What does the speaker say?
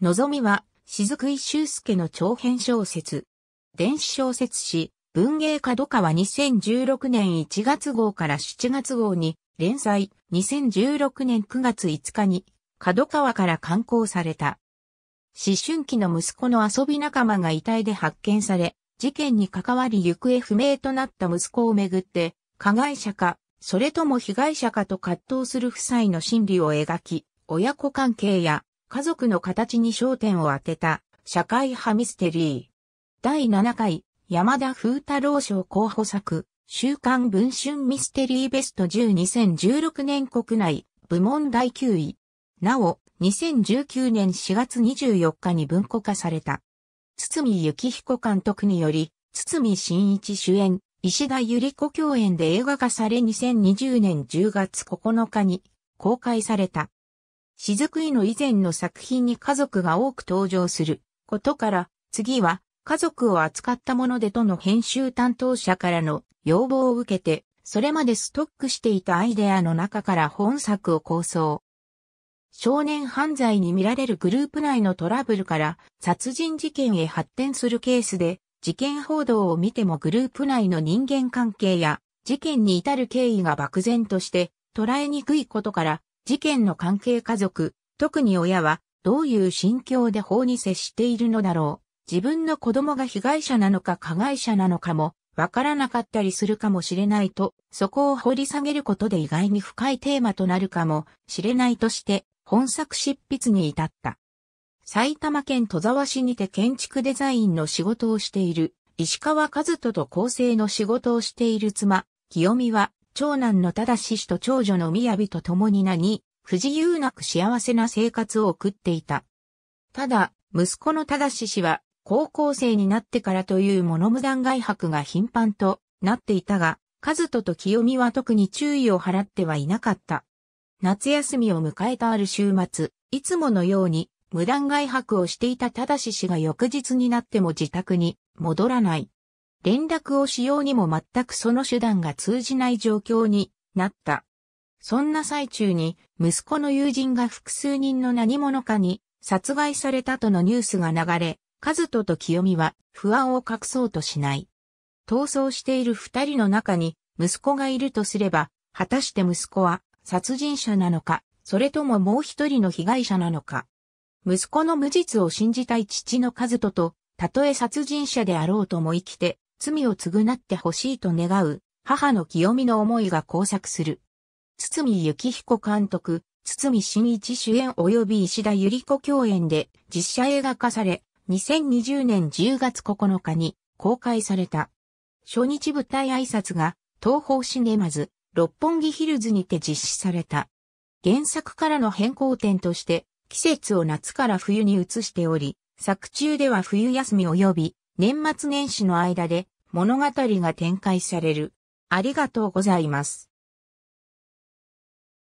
のぞみは、雫井修介の長編小説。電子小説誌、文芸角川2016年1月号から7月号に、連載、2016年9月5日に、角川から刊行された。思春期の息子の遊び仲間が遺体で発見され、事件に関わり行方不明となった息子をめぐって、加害者か、それとも被害者かと葛藤する夫妻の心理を描き、親子関係や家族の形に焦点を当てた社会派ミステリー。第7回山田風太郎賞候補作週刊文春ミステリーベスト10 2016年国内部門第9位。なお、2019年4月24日に文庫化された。堤幸彦監督により、堤真一主演、石田ゆり子共演で映画化され2020年10月9日に公開された。雫井の以前の作品に家族が多く登場することから、次は家族を扱ったものでとの編集担当者からの要望を受けて、それまでストックしていたアイデアの中から本作を構想。少年犯罪に見られるグループ内のトラブルから殺人事件へ発展するケースで、事件報道を見てもグループ内の人間関係や事件に至る経緯が漠然として捉えにくいことから事件の関係家族、特に親は、どういう心境で法に接しているのだろう。自分の子供が被害者なのか加害者なのかも、わからなかったりするかもしれないと、そこを掘り下げることで意外に深いテーマとなるかもしれないとして、本作執筆に至った。埼玉県戸沢市にて建築デザインの仕事をしている、石川和人と構成の仕事をしている妻、清美は、長男の正氏と長女の雅と共に名に、不自由なく幸せな生活を送っていた。ただ、息子の正氏は、高校生になってからという物無断外泊が頻繁となっていたが、和人と清美は特に注意を払ってはいなかった。夏休みを迎えたある週末、いつものように無断外泊をしていた正氏が翌日になっても自宅に戻らない。連絡をしようにも全くその手段が通じない状況になった。そんな最中に息子の友人が複数人の何者かに殺害されたとのニュースが流れ、カズトと清美は不安を隠そうとしない。逃走している二人の中に息子がいるとすれば、果たして息子は殺人者なのか、それとももう一人の被害者なのか。息子の無実を信じたい父のカズトと、たとえ殺人者であろうとも生きて、罪を償ってほしいと願う、母の清美の思いが交錯する。堤幸彦監督、堤真一主演及び石田ゆり子共演で実写映画化され、2020年10月9日に公開された。初日舞台挨拶が東方シネマズ、六本木ヒルズにて実施された。原作からの変更点として、季節を夏から冬に移しており、作中では冬休み及び年末年始の間で物語が展開される。ありがとうございます。